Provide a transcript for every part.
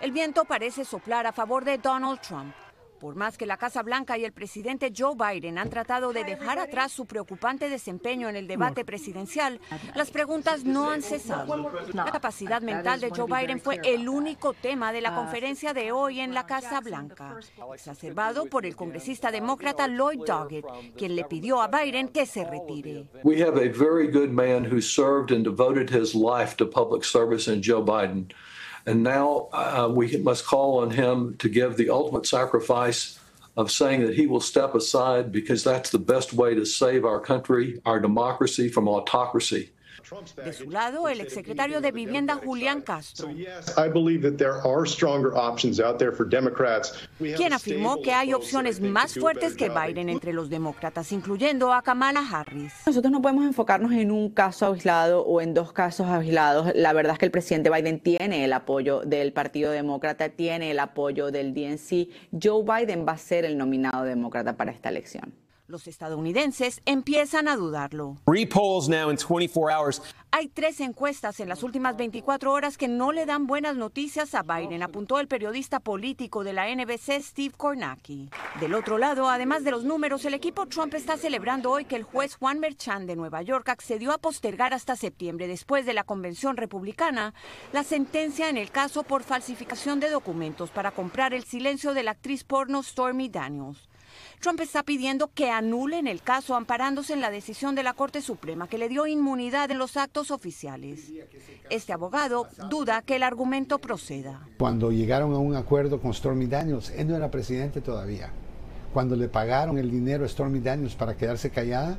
El viento parece soplar a favor de Donald Trump. Por más que la Casa Blanca y el presidente Joe Biden han tratado de dejar atrás su preocupante desempeño en el debate presidencial, las preguntas no han cesado. La capacidad mental de Joe Biden fue el único tema de la conferencia de hoy en la Casa Blanca, exacerbado por el congresista demócrata Lloyd Doggett, quien le pidió a Biden que se retire. We have a very good man who served and devoted his life to public service and Joe Biden. And now uh, we must call on him to give the ultimate sacrifice of saying that he will step aside because that's the best way to save our country, our democracy from autocracy. De su lado, el exsecretario de Vivienda Julián Castro, quien afirmó que hay opciones más fuertes que Biden entre los demócratas, incluyendo a Kamala Harris. Nosotros no podemos enfocarnos en un caso aislado o en dos casos aislados. La verdad es que el presidente Biden tiene el apoyo del Partido Demócrata, tiene el apoyo del DNC. Joe Biden va a ser el nominado demócrata para esta elección. Los estadounidenses empiezan a dudarlo. Hay tres encuestas en las últimas 24 horas que no le dan buenas noticias a Biden, apuntó el periodista político de la NBC Steve Kornacki. Del otro lado, además de los números, el equipo Trump está celebrando hoy que el juez Juan Merchan de Nueva York accedió a postergar hasta septiembre, después de la convención republicana, la sentencia en el caso por falsificación de documentos para comprar el silencio de la actriz porno Stormy Daniels. Trump está pidiendo que anulen el caso amparándose en la decisión de la Corte Suprema que le dio inmunidad en los actos oficiales. Este abogado duda que el argumento proceda. Cuando llegaron a un acuerdo con Stormy Daniels, él no era presidente todavía. Cuando le pagaron el dinero a Stormy Daniels para quedarse callada,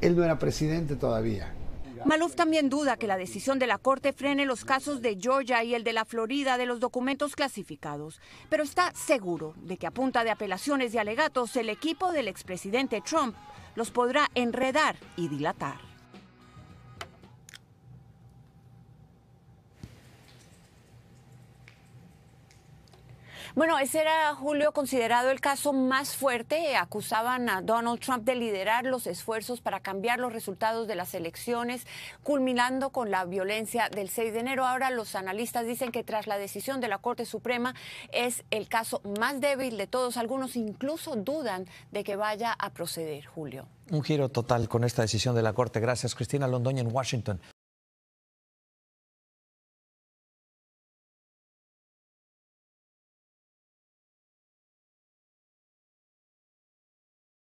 él no era presidente todavía. Malouf también duda que la decisión de la Corte frene los casos de Georgia y el de la Florida de los documentos clasificados, pero está seguro de que a punta de apelaciones y alegatos el equipo del expresidente Trump los podrá enredar y dilatar. Bueno, ese era, Julio, considerado el caso más fuerte. Acusaban a Donald Trump de liderar los esfuerzos para cambiar los resultados de las elecciones, culminando con la violencia del 6 de enero. Ahora los analistas dicen que tras la decisión de la Corte Suprema es el caso más débil de todos. Algunos incluso dudan de que vaya a proceder, Julio. Un giro total con esta decisión de la Corte. Gracias, Cristina Londoño, en Washington.